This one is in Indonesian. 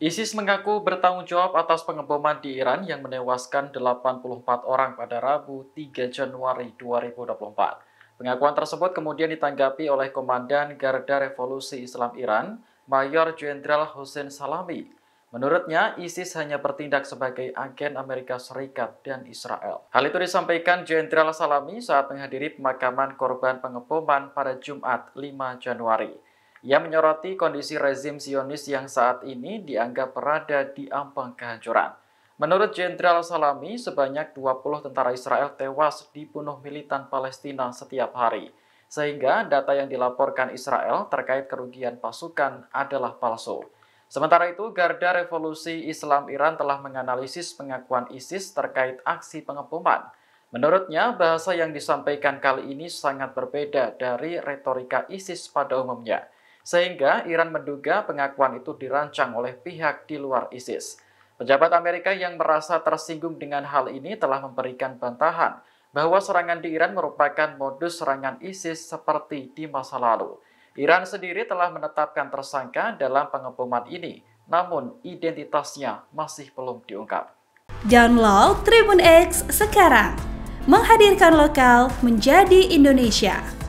ISIS mengaku bertanggung jawab atas pengeboman di Iran yang menewaskan 84 orang pada Rabu 3 Januari 2024. Pengakuan tersebut kemudian ditanggapi oleh Komandan Garda Revolusi Islam Iran, Mayor Jenderal Hussein Salami, Menurutnya, ISIS hanya bertindak sebagai agen Amerika Serikat dan Israel. Hal itu disampaikan Jenderal Salami saat menghadiri pemakaman korban pengeboman pada Jumat 5 Januari. Ia menyoroti kondisi rezim Sionis yang saat ini dianggap berada di ambang kehancuran. Menurut Jenderal Salami, sebanyak 20 tentara Israel tewas dibunuh militan Palestina setiap hari. Sehingga data yang dilaporkan Israel terkait kerugian pasukan adalah palsu. Sementara itu, Garda Revolusi Islam Iran telah menganalisis pengakuan ISIS terkait aksi pengepungan. Menurutnya, bahasa yang disampaikan kali ini sangat berbeda dari retorika ISIS pada umumnya sehingga Iran menduga pengakuan itu dirancang oleh pihak di luar ISIS. Pejabat Amerika yang merasa tersinggung dengan hal ini telah memberikan bantahan bahwa serangan di Iran merupakan modus serangan ISIS seperti di masa lalu. Iran sendiri telah menetapkan tersangka dalam pengeboman ini, namun identitasnya masih belum diungkap. Download Tribun X sekarang, menghadirkan lokal menjadi Indonesia.